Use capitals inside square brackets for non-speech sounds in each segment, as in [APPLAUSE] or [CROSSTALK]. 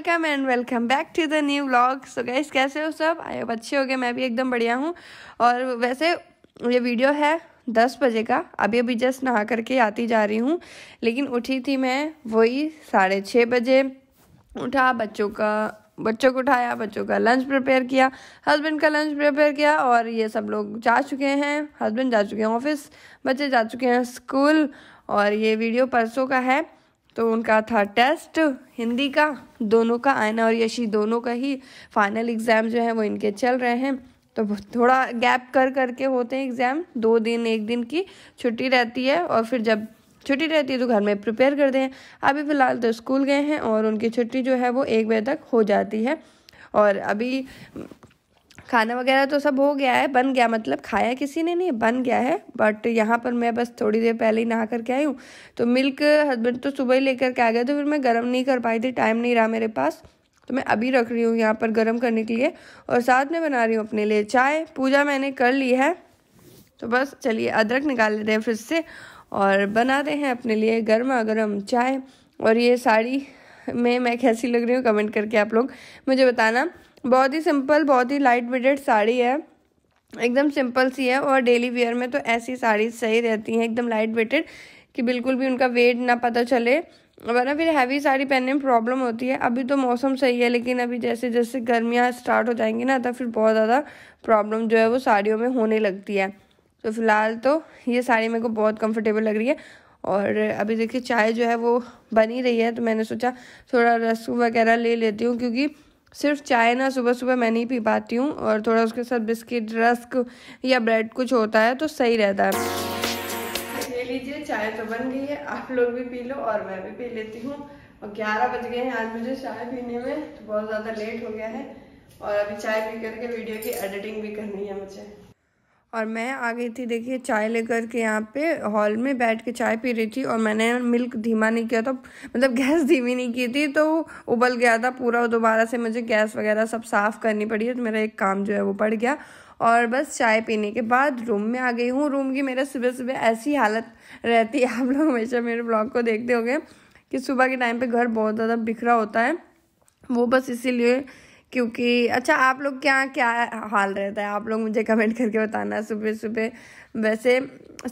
Welcome and welcome back to the new vlog so guys कैसे हो सब आए अब अच्छे हो गए मैं भी एकदम बढ़िया हूँ और वैसे ये वीडियो है दस बजे का अभी अभी जस्ट नहा करके आती जा रही हूँ लेकिन उठी थी मैं वही साढ़े छः बजे उठा बच्चों का बच्चों को उठाया बच्चों का लंच प्रिपेयर किया हस्बैंड का लंच प्रिपेयर किया और ये सब लोग जा चुके हैं हस्बैंड जा चुके हैं ऑफिस बच्चे जा चुके हैं स्कूल और ये वीडियो परसों का है तो उनका था टेस्ट हिंदी का दोनों का आयना और यशी दोनों का ही फाइनल एग्ज़ाम जो है वो इनके चल रहे हैं तो थोड़ा गैप कर करके होते हैं एग्ज़ाम दो दिन एक दिन की छुट्टी रहती है और फिर जब छुट्टी रहती है तो घर में प्रिपेयर कर दें अभी फ़िलहाल तो स्कूल गए हैं और उनकी छुट्टी जो है वो एक बजे तक हो जाती है और अभी खाना वगैरह तो सब हो गया है बन गया मतलब खाया किसी ने नहीं बन गया है बट यहाँ पर मैं बस थोड़ी देर पहले ही नहा करके आई हूँ तो मिल्क हस्बैंड तो सुबह ही लेकर के आ गए तो फिर मैं गर्म नहीं कर पाई थी टाइम नहीं रहा मेरे पास तो मैं अभी रख रही हूँ यहाँ पर गर्म करने के लिए और साथ में बना रही हूँ अपने लिए चाय पूजा मैंने कर ली है तो बस चलिए अदरक निकाल लेते हैं फिर से और बना रहे हैं अपने लिए गर्मा गर्म चाय और ये साड़ी में मैं कैसी लग रही हूँ कमेंट करके आप लोग मुझे बताना बहुत ही सिंपल बहुत ही लाइट वेटेड साड़ी है एकदम सिंपल सी है और डेली वेयर में तो ऐसी साड़ी सही रहती हैं एकदम लाइट वेटेड कि बिल्कुल भी उनका वेट ना पता चले वरना फिर हैवी साड़ी पहनने में प्रॉब्लम होती है अभी तो मौसम सही है लेकिन अभी जैसे जैसे गर्मियाँ स्टार्ट हो जाएंगी ना तो फिर बहुत ज़्यादा प्रॉब्लम जो है वो साड़ियों में होने लगती है तो फिलहाल तो ये साड़ी मेरे को बहुत कम्फर्टेबल लग रही है और अभी देखिए चाय जो है वो बनी रही है तो मैंने सोचा थोड़ा रस वगैरह ले लेती हूँ क्योंकि सिर्फ चाय ना सुबह सुबह मैं नहीं पी पाती हूँ और थोड़ा उसके साथ बिस्किट रस्क या ब्रेड कुछ होता है तो सही रहता है ले लीजिए चाय तो बन गई है आप लोग भी पी लो और मैं भी पी लेती हूँ और ग्यारह बज गए हैं आज मुझे चाय पीने में तो बहुत ज़्यादा लेट हो गया है और अभी चाय पी करके वीडियो की एडिटिंग भी करनी है मुझे और मैं आ गई थी देखिए चाय लेकर के यहाँ पे हॉल में बैठ के चाय पी रही थी और मैंने मिल्क धीमा नहीं किया था मतलब गैस धीमी नहीं की थी तो उबल गया था पूरा दोबारा से मुझे गैस वगैरह सब साफ़ करनी पड़ी है तो मेरा एक काम जो है वो पड़ गया और बस चाय पीने के बाद रूम में आ गई हूँ रूम की मेरा सुबह सुबह ऐसी हालत रहती है आप लोग हमेशा मेरे ब्लॉग को देखते होंगे कि सुबह के टाइम पे घर बहुत ज़्यादा बिखरा होता है वो बस इसीलिए क्योंकि अच्छा आप लोग के यहाँ क्या हाल रहता है आप लोग मुझे कमेंट करके बताना सुबह सुबह वैसे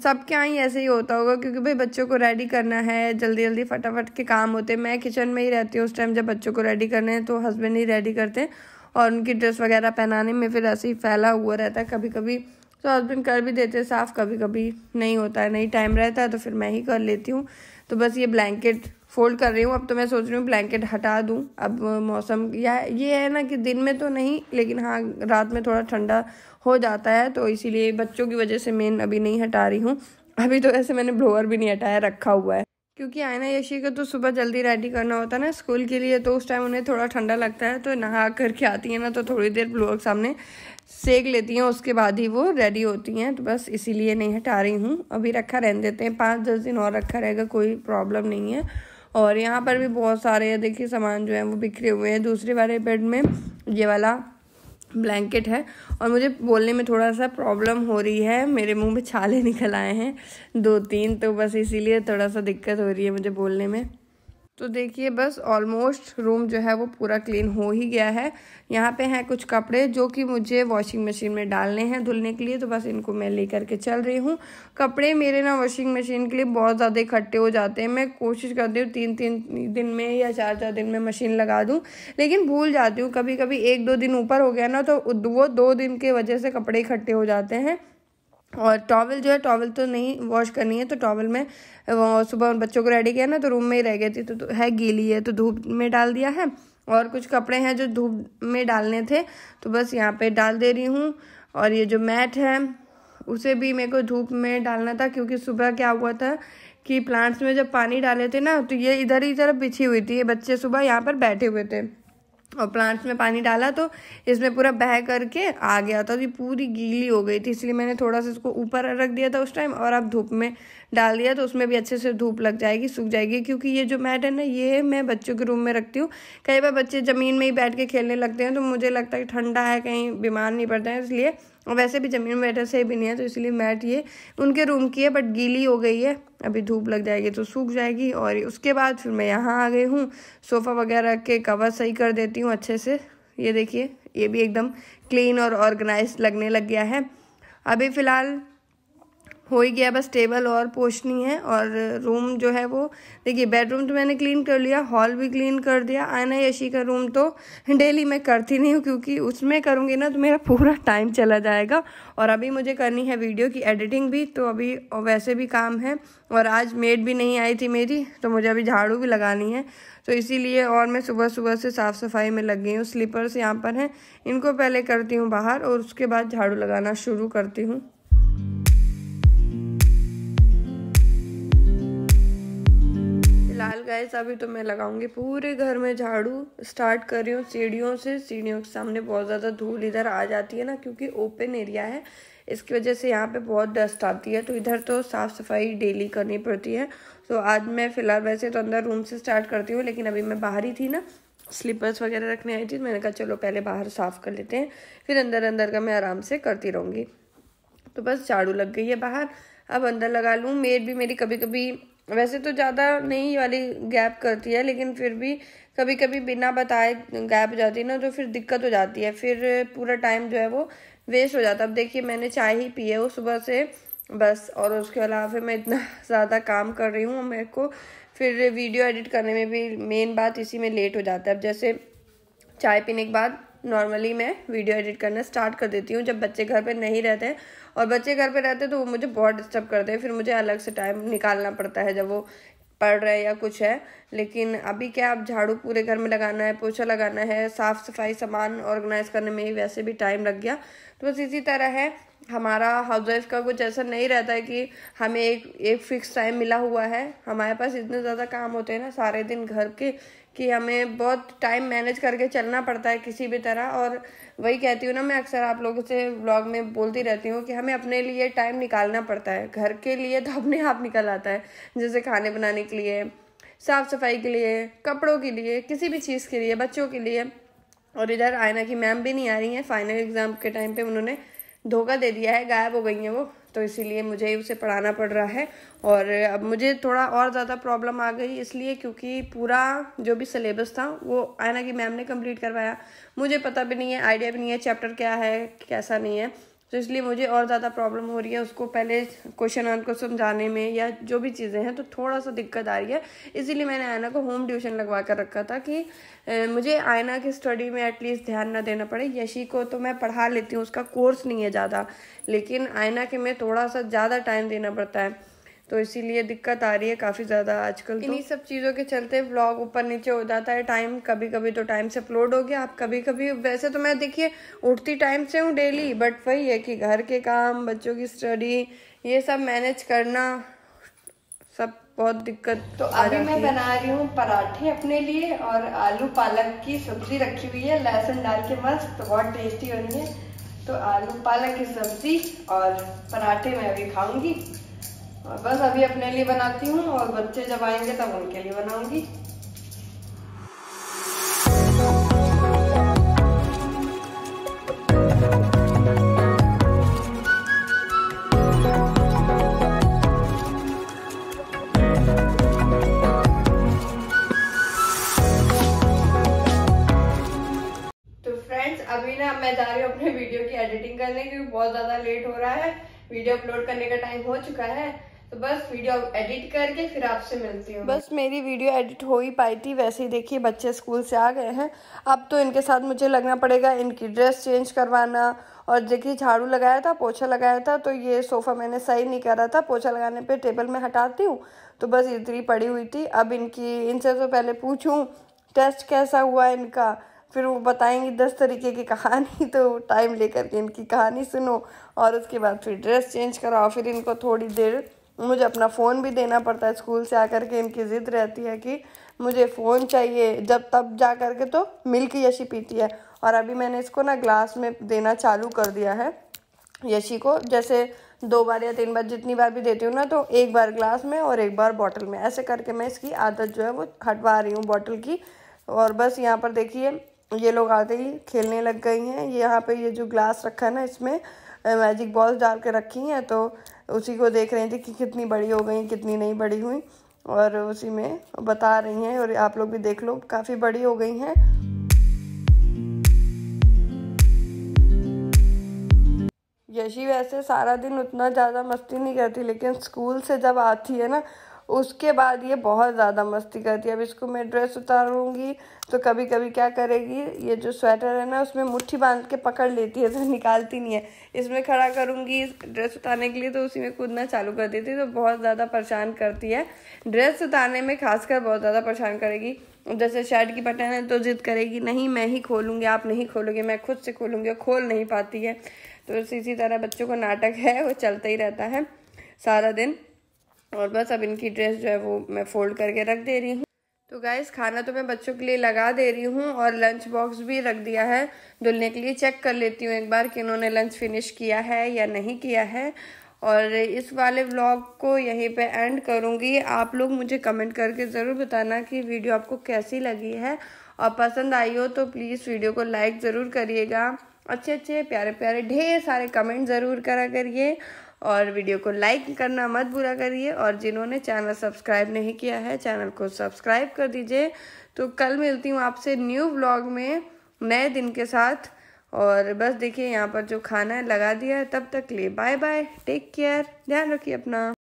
सब यहाँ ही ऐसे ही होता होगा क्योंकि भाई बच्चों को रेडी करना है जल्दी जल्दी फटाफट के काम होते हैं मैं किचन में ही रहती हूँ उस टाइम जब बच्चों को रेडी करने हैं तो हस्बैंड ही रेडी करते हैं और उनकी ड्रेस वगैरह पहनाने में फिर ऐसे ही फैला हुआ रहता है कभी कभी तो हस्बैंड कर भी देते हैं साफ़ कभी कभी नहीं होता है नहीं टाइम रहता है तो फिर मैं ही कर लेती हूँ तो बस ये ब्लैंकेट फोल्ड कर रही हूँ अब तो मैं सोच रही हूँ ब्लैंकेट हटा दूँ अब मौसम या ये है ना कि दिन में तो नहीं लेकिन हाँ रात में थोड़ा ठंडा हो जाता है तो इसीलिए बच्चों की वजह से मैं अभी नहीं हटा रही हूँ अभी तो ऐसे मैंने ब्लोअर भी नहीं हटाया रखा हुआ है क्योंकि आयना यशी को तो सुबह जल्दी रेडी करना होता है ना स्कूल के लिए तो उस टाइम उन्हें थोड़ा ठंडा लगता है तो नहा करके आती है ना तो थोड़ी देर ब्लोअर के सामने सेक लेती हैं उसके बाद ही वो रेडी होती हैं तो बस इसीलिए नहीं हटा रही हूँ अभी रखा रहने देते हैं पाँच दस दिन और रखा रहेगा कोई प्रॉब्लम नहीं है और यहाँ पर भी बहुत सारे देखिए सामान जो है वो बिखरे हुए हैं दूसरे वाले बेड में ये वाला ब्लैंकेट है और मुझे बोलने में थोड़ा सा प्रॉब्लम हो रही है मेरे मुंह में छाले [LAUGHS] निकल आए हैं दो तीन तो बस इसीलिए थोड़ा सा दिक्कत हो रही है मुझे बोलने में तो देखिए बस ऑलमोस्ट रूम जो है वो पूरा क्लीन हो ही गया है यहाँ पे हैं कुछ कपड़े जो कि मुझे वॉशिंग मशीन में डालने हैं धुलने के लिए तो बस इनको मैं ले करके चल रही हूँ कपड़े मेरे ना वॉशिंग मशीन के लिए बहुत ज़्यादा इकट्ठे हो जाते हैं मैं कोशिश करती हूँ तीन तीन दिन में या चार चार दिन में मशीन लगा दूँ लेकिन भूल जाती हूँ कभी कभी एक दो दिन ऊपर हो गया ना तो वो दो दिन के वजह से कपड़े इकट्ठे हो जाते हैं और टॉवल जो है टॉवल तो नहीं वॉश करनी है तो टॉवल में सुबह उन बच्चों को रेडी किया ना तो रूम में ही रह गए थे तो, तो है गीली है तो धूप में डाल दिया है और कुछ कपड़े हैं जो धूप में डालने थे तो बस यहाँ पे डाल दे रही हूँ और ये जो मैट है उसे भी मेरे को धूप में डालना था क्योंकि सुबह क्या हुआ था कि प्लांट्स में जब पानी डाले थे ना तो ये इधर ही तरफ बिछी हुई थी ये बच्चे सुबह यहाँ पर बैठे हुए थे और प्लांट्स में पानी डाला तो इसमें पूरा बह करके आ गया था तो ये पूरी गीली हो गई थी इसलिए मैंने थोड़ा सा इसको ऊपर रख दिया था उस टाइम और अब धूप में डाल दिया तो उसमें भी अच्छे से धूप लग जाएगी सूख जाएगी क्योंकि ये जो मैट है ना ये मैं बच्चों के रूम में रखती हूँ कई बार बच्चे ज़मीन में ही बैठ के खेलने लगते हैं तो मुझे लगता है कि ठंडा है कहीं बीमार नहीं पड़ता है इसलिए वैसे भी ज़मीन में बैठे सही भी नहीं है तो इसलिए मैट ये उनके रूम की है बट गीली हो गई है अभी धूप लग जाएगी तो सूख जाएगी और उसके बाद फिर मैं यहाँ आ गई हूँ सोफ़ा वगैरह के कवर सही कर देती हूँ अच्छे से ये देखिए ये भी एकदम क्लीन और ऑर्गेनाइज लगने लग गया है अभी फ़िलहाल हो ही गया बस टेबल और पोछनी है और रूम जो है वो देखिए बेडरूम तो मैंने क्लीन कर लिया हॉल भी क्लीन कर दिया आयना यशी का रूम तो डेली मैं करती नहीं हूँ क्योंकि उसमें करूँगी ना तो मेरा पूरा टाइम चला जाएगा और अभी मुझे करनी है वीडियो की एडिटिंग भी तो अभी वैसे भी काम है और आज मेड भी नहीं आई थी मेरी तो मुझे अभी झाड़ू भी लगानी है तो इसीलिए और मैं सुबह सुबह से साफ़ सफाई में लग गई हूँ स्लीपर्स यहाँ पर हैं इनको पहले करती हूँ बाहर और उसके बाद झाड़ू लगाना शुरू करती हूँ फिलहाल गैस अभी तो मैं लगाऊंगी पूरे घर में झाड़ू स्टार्ट कर रही हूँ सीढ़ियों से सीढ़ियों के सामने बहुत ज़्यादा धूल इधर आ जाती है ना क्योंकि ओपन एरिया है इसकी वजह से यहाँ पे बहुत डस्ट आती है तो इधर तो साफ़ सफाई डेली करनी पड़ती है तो आज मैं फ़िलहाल वैसे तो अंदर रूम से स्टार्ट करती हूँ लेकिन अभी मैं बाहर ही थी ना स्लीपर्स वगैरह रखने आई थी तो मैंने कहा चलो पहले बाहर साफ़ कर लेते हैं फिर अंदर अंदर का मैं आराम से करती रहूँगी तो बस झाड़ू लग गई है बाहर अब अंदर लगा लूँ मेड भी मेरी कभी कभी वैसे तो ज़्यादा नहीं वाली गैप करती है लेकिन फिर भी कभी कभी बिना बताए गैप जाती है ना तो फिर दिक्कत हो जाती है फिर पूरा टाइम जो है वो वेस्ट हो जाता है अब देखिए मैंने चाय ही पी है वो सुबह से बस और उसके अलावा फिर मैं इतना [LAUGHS] ज़्यादा काम कर रही हूँ मेरे को फिर वीडियो एडिट करने में भी मेन बात इसी में लेट हो जाता है अब जैसे चाय पीने के बाद नॉर्मली मैं वीडियो एडिट करना स्टार्ट कर देती हूँ जब बच्चे घर पे नहीं रहते हैं और बच्चे घर पे रहते हैं तो वो मुझे बहुत डिस्टर्ब करते हैं फिर मुझे अलग से टाइम निकालना पड़ता है जब वो पढ़ रहे हैं या कुछ है लेकिन अभी क्या आप झाड़ू पूरे घर में लगाना है पोछा लगाना है साफ़ सफाई सामान ऑर्गेनाइज करने में ही वैसे भी टाइम लग गया तो बस इसी तरह है हमारा हाउस वाइफ का कुछ ऐसा नहीं रहता है कि हमें एक एक फिक्स टाइम मिला हुआ है हमारे पास इतने ज़्यादा काम होते हैं ना सारे दिन घर के कि हमें बहुत टाइम मैनेज करके चलना पड़ता है किसी भी तरह और वही कहती हूँ ना मैं अक्सर आप लोगों से ब्लॉग में बोलती रहती हूँ कि हमें अपने लिए टाइम निकालना पड़ता है घर के लिए तो अपने आप निकल आता है जैसे खाने बनाने के लिए साफ़ सफाई के लिए कपड़ों के लिए किसी भी चीज़ के लिए बच्चों के लिए और इधर आयना की मैम भी नहीं आ रही हैं फाइनल एग्ज़ाम के टाइम पे उन्होंने धोखा दे दिया है गायब हो गई हैं वो तो इसीलिए मुझे ही उसे पढ़ाना पड़ रहा है और अब मुझे थोड़ा और ज़्यादा प्रॉब्लम आ गई इसलिए क्योंकि पूरा जो भी सिलेबस था वो आयना की मैम ने कंप्लीट करवाया मुझे पता भी नहीं है आइडिया भी नहीं है चैप्टर क्या है कैसा नहीं है तो इसलिए मुझे और ज़्यादा प्रॉब्लम हो रही है उसको पहले क्वेश्चन आंसर को समझाने में या जो भी चीज़ें हैं तो थोड़ा सा दिक्कत आ रही है इसीलिए मैंने आयना को होम ट्यूशन लगवा कर रखा था कि मुझे आयना की स्टडी में एटलीस्ट ध्यान ना देना पड़े यशी को तो मैं पढ़ा लेती हूँ उसका कोर्स नहीं है ज़्यादा लेकिन आयना के में थोड़ा सा ज़्यादा टाइम देना पड़ता है तो इसीलिए दिक्कत आ रही है काफ़ी ज़्यादा आजकल तो। इन्हीं सब चीज़ों के चलते व्लॉग ऊपर नीचे हो जाता है टाइम कभी कभी तो टाइम से अपलोड हो गया आप कभी कभी वैसे तो मैं देखिए उठती टाइम से हूँ डेली बट वही है कि घर के काम बच्चों की स्टडी ये सब मैनेज करना सब बहुत दिक्कत तो अभी मैं बना रही हूँ पराठे अपने लिए और आलू पालक की सब्जी रखी हुई है लहसुन डाल के मस्त तो बहुत टेस्टी रही है तो आलू पालक की सब्जी और पराठे मैं अभी खाऊंगी और बस अभी अपने लिए बनाती हूँ और बच्चे जब आएंगे तब उनके लिए बनाऊंगी तो अभी ना मैं जा रही हूँ अपने वीडियो की एडिटिंग करने क्योंकि बहुत ज़्यादा लेट हो रहा है वीडियो अपलोड करने का टाइम हो चुका है तो बस वीडियो एडिट करके फिर आपसे मिलती हूँ बस मेरी वीडियो एडिट हो ही पाई थी वैसे ही देखिए बच्चे स्कूल से आ गए हैं अब तो इनके साथ मुझे लगना पड़ेगा इनकी ड्रेस चेंज करवाना और देखिए झाड़ू लगाया था पोछा लगाया था तो ये सोफ़ा मैंने सही नहीं करा था पोछा लगाने पे टेबल में हटाती हूँ तो बस इतनी पड़ी हुई थी अब इनकी इनसे तो पहले पूछूँ टेस्ट कैसा हुआ इनका फिर वो बताएंगी दस तरीके की कहानी तो टाइम लेकर के इनकी कहानी सुनो और उसके बाद फिर ड्रेस चेंज कराओ फिर इनको थोड़ी देर मुझे अपना फ़ोन भी देना पड़ता है स्कूल से आकर के इनकी ज़िद रहती है कि मुझे फ़ोन चाहिए जब तब जा कर के तो मिल्क यशी पीती है और अभी मैंने इसको ना ग्लास में देना चालू कर दिया है यशी को जैसे दो बार या तीन बार जितनी बार भी देती हूँ ना तो एक बार ग्लास में और एक बार बॉटल में ऐसे करके मैं इसकी आदत जो है वो हटवा रही हूँ बॉटल की और बस यहाँ पर देखिए ये लोग आते ही खेलने लग गई हैं ये यहाँ पे ये जो ग्लास रखा है ना इसमें मैजिक बॉल्स डाल के रखी हैं तो उसी को देख रहे थे कि कितनी बड़ी हो गई कितनी नहीं बड़ी हुई और उसी में बता रही हैं और आप लोग भी देख लो काफ़ी बड़ी हो गई हैं यशी वैसे सारा दिन उतना ज़्यादा मस्ती नहीं करती लेकिन स्कूल से जब आती है ना उसके बाद ये बहुत ज़्यादा मस्ती करती है अब इसको मैं ड्रेस उतारूँगी तो कभी कभी क्या करेगी ये जो स्वेटर है ना उसमें मुट्ठी बांध के पकड़ लेती है तो निकालती नहीं है इसमें खड़ा करूँगी ड्रेस उतारने के लिए तो उसी में कूदना चालू कर देती है तो बहुत ज़्यादा परेशान करती है ड्रेस उतारने में खासकर बहुत ज़्यादा परेशान करेगी जैसे शर्ट की बटन है तो जिद करेगी नहीं मैं ही खोलूँगी आप नहीं खोलोगे मैं खुद से खोलूँगी खोल नहीं पाती है तो इसी तरह बच्चों को नाटक है वो चलता ही रहता है सारा दिन और बस अब इनकी ड्रेस जो है वो मैं फ़ोल्ड करके रख दे रही हूँ तो गाइस खाना तो मैं बच्चों के लिए लगा दे रही हूँ और लंच बॉक्स भी रख दिया है धुलने के लिए चेक कर लेती हूँ एक बार कि इन्होंने लंच फिनिश किया है या नहीं किया है और इस वाले व्लॉग को यहीं पे एंड करूँगी आप लोग मुझे कमेंट करके ज़रूर बताना कि वीडियो आपको कैसी लगी है और पसंद आई हो तो प्लीज़ वीडियो को लाइक ज़रूर करिएगा अच्छे अच्छे प्यारे प्यारे ढेर सारे कमेंट ज़रूर करा करिए और वीडियो को लाइक करना मत भूला करिए और जिन्होंने चैनल सब्सक्राइब नहीं किया है चैनल को सब्सक्राइब कर दीजिए तो कल मिलती हूँ आपसे न्यू ब्लॉग में नए दिन के साथ और बस देखिए यहाँ पर जो खाना है लगा दिया है तब तक लिए बाय बाय टेक केयर ध्यान रखिए अपना